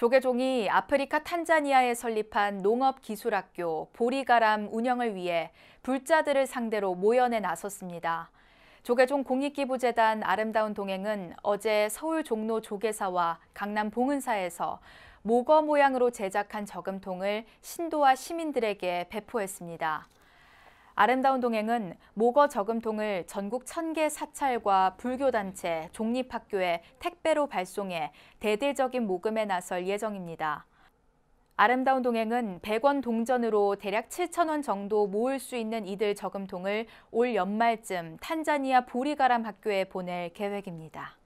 조계종이 아프리카 탄자니아에 설립한 농업기술학교 보리가람 운영을 위해 불자들을 상대로 모연에 나섰습니다. 조계종 공익기부재단 아름다운 동행은 어제 서울 종로 조계사와 강남 봉은사에서 모거 모양으로 제작한 저금통을 신도와 시민들에게 배포했습니다. 아름다운 동행은 모거 저금통을 전국 1000개 사찰과 불교단체, 종립학교에 택배로 발송해 대대적인 모금에 나설 예정입니다. 아름다운 동행은 100원 동전으로 대략 7 0원 정도 모을 수 있는 이들 저금통을 올 연말쯤 탄자니아 보리가람 학교에 보낼 계획입니다.